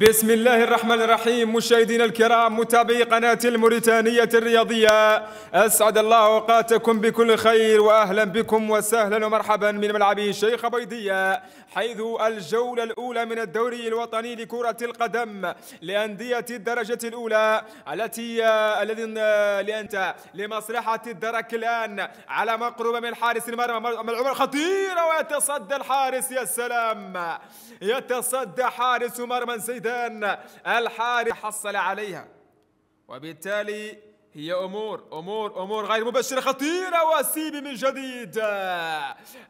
بسم الله الرحمن الرحيم مشاهدينا الكرام متابعي قناة الموريتانية الرياضية أسعد الله أوقاتكم بكل خير وأهلا بكم وسهلا ومرحبا من ملعب شيخ بيضية حيث الجولة الأولى من الدوري الوطني لكرة القدم لأندية الدرجة الأولى التي الذي لأنت لمصلحة الدرك الآن على مقربة من حارس المرمى العمر خطيرة ويتصدى الحارس يا سلام يتصدى حارس مرمى زيد الميدان الحارس حصل عليها وبالتالي هي امور امور امور غير مبشره خطيره وسيبي من جديد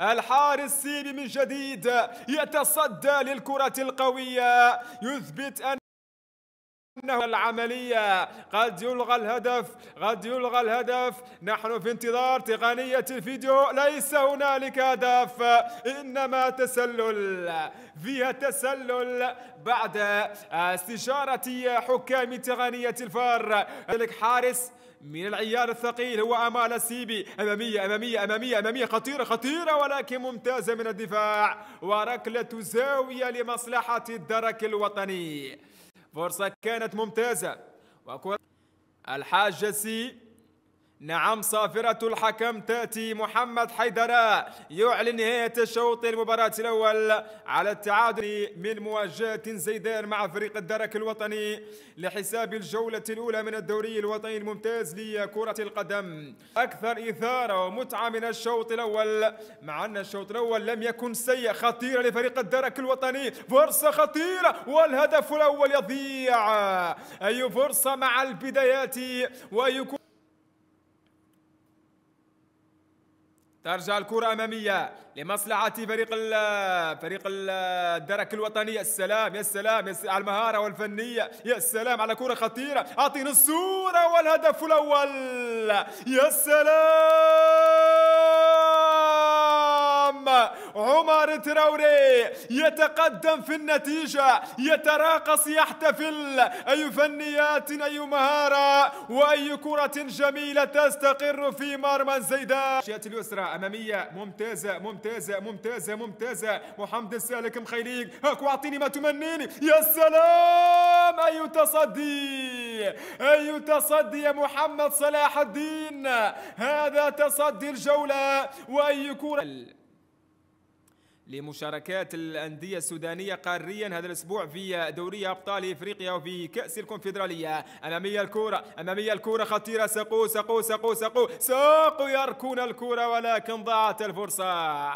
الحارس سيبي من جديد يتصدى للكره القويه يثبت ان أنه العملية قد يلغى الهدف قد يلغى الهدف نحن في انتظار تقنية الفيديو ليس هنالك هدف إنما تسلل فيها تسلل بعد آه، استشارة حكام تقنية الفار ذلك حارس من العيار الثقيل هو أمال السيبي أمامية أمامية أمامية أمامية خطيرة خطيرة ولكن ممتازة من الدفاع وركلة زاوية لمصلحة الدرك الوطني فرصة كانت ممتازة وكرة الحاج سي نعم صافرة الحكم تأتي محمد حيدراء يعلن نهاية الشوط المباراة الأول على التعادل من مواجهة زيدان مع فريق الدرك الوطني لحساب الجولة الأولى من الدوري الوطني الممتاز لكرة القدم أكثر إثارة ومتعة من الشوط الأول مع أن الشوط الأول لم يكن سيء خطيرة لفريق الدرك الوطني فرصة خطيرة والهدف الأول يضيع أي فرصة مع البدايات ويكون ترجع الكرة أمامية لمصلحة فريق ال فريق الدرك الوطني يا سلام يا سلام يا على المهارة والفنية يا سلام على كرة خطيرة أعطينا الصورة والهدف الأول يا السلام عمر تراوري يتقدم في النتيجة يتراقص يحتفل أي فنيات أي مهارة وأي كرة جميلة تستقر في مرمى زيدان شيئة اليسرى أمامية ممتازة ممتازة ممتازة ممتازة محمد السالك مخيليك هاك واعطيني ما تمنيني يا سلام أي تصدي أي تصدي يا محمد صلاح الدين هذا تصدي الجولة وأي كرة لمشاركات الأندية السودانية قاريا هذا الأسبوع في دوري أبطال إفريقيا وفي كأس الكونفدرالية أمامية الكرة أمامية الكرة خطيرة سقو سقو سقو سقو سقو يركون الكرة ولكن ضاعت الفرصة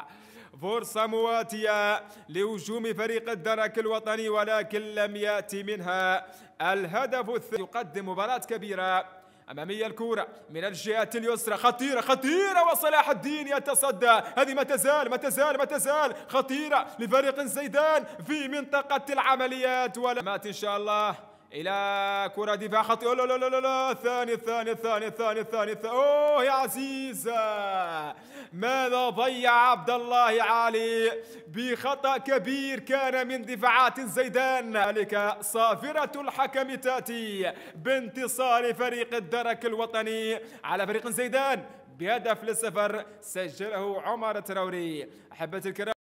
فرصة مواتية لهجوم فريق الدرك الوطني ولكن لم يأتي منها الهدف الثاني يقدم مباراة كبيرة أمامية الكورة من الجهة اليسرى خطيرة خطيرة وصلاح الدين يتصدى هذه ما تزال ما تزال ما تزال خطيرة لفريق زيدان في منطقة العمليات مات إن شاء الله الى كره دفاع خطيره لا لا لا لا الثاني الثاني الثاني الثاني الثاني اوه يا عزيز ماذا ضيع عبد الله علي بخطا كبير كان من دفاعات زيدان ذلك صافره الحكم تاتي بانتصار فريق الدرك الوطني على فريق زيدان بهدف للصفر سجله عمر تراوري احبتي الكرام